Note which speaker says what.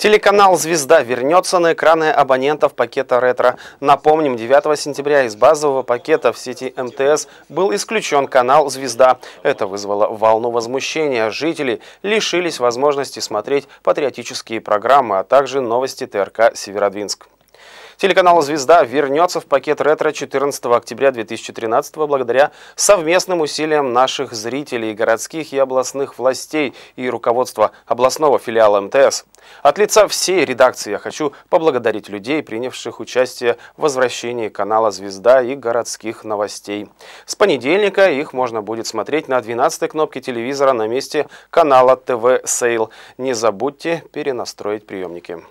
Speaker 1: Телеканал «Звезда» вернется на экраны абонентов пакета «Ретро». Напомним, 9 сентября из базового пакета в сети МТС был исключен канал «Звезда». Это вызвало волну возмущения. Жители лишились возможности смотреть патриотические программы, а также новости ТРК «Северодвинск». Телеканал «Звезда» вернется в пакет ретро 14 октября 2013 благодаря совместным усилиям наших зрителей, городских и областных властей и руководства областного филиала МТС. От лица всей редакции я хочу поблагодарить людей, принявших участие в возвращении канала «Звезда» и городских новостей. С понедельника их можно будет смотреть на 12-й кнопке телевизора на месте канала ТВ «Сейл». Не забудьте перенастроить приемники.